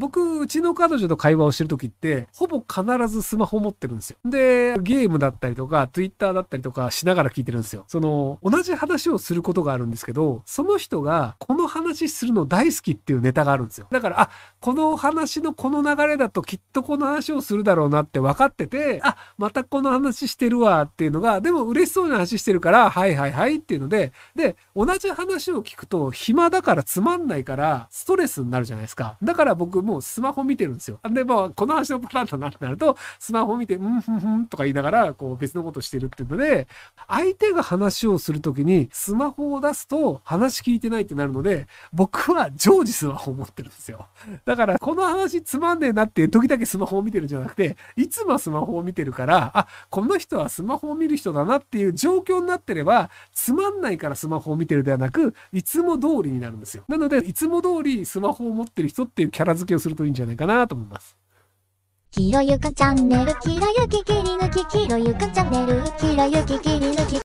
僕、うちの彼女と会話をしてる時って、ほぼ必ずスマホ持ってるんですよ。で、ゲームだったりとか、Twitter だったりとかしながら聞いてるんですよ。その、同じ話をすることがあるんですけど、その人が、この話するの大好きっていうネタがあるんですよ。だから、あ、この話のこの流れだときっとこの話をするだろうなって分かってて、あ、またこの話してるわっていうのが、でも嬉しそうな話してるから、はいはいはいっていうので、で、同じ話を聞くと暇だからつまんないから、ストレスになるじゃないですか。だから僕、もうスマホ見てるんですよ。で、まあ、この話のパターンだなってなると、スマホ見て、うんふんふんとか言いながら、こう別のことしてるっていうので、相手が話をするときにスマホを出すと話聞いてないってなるので、僕は常時スマホを持ってるんですよ。だから、この話つまんねえなっていう時だけスマホを見てるんじゃなくて、いつもスマホを見てるから、あ、この人はスマホを見る人だなっていう状況になってれば、つまんないからスマホを見てるではなく、いつも通りになるんですよ。なので、いつも通りスマホを持ってる人っていうキャラ付けをするといいんじゃないかなと思います。ゆかチャンネル、ひろゆき切り抜き、ひろゆかチャンネル、ひろゆき切り抜き。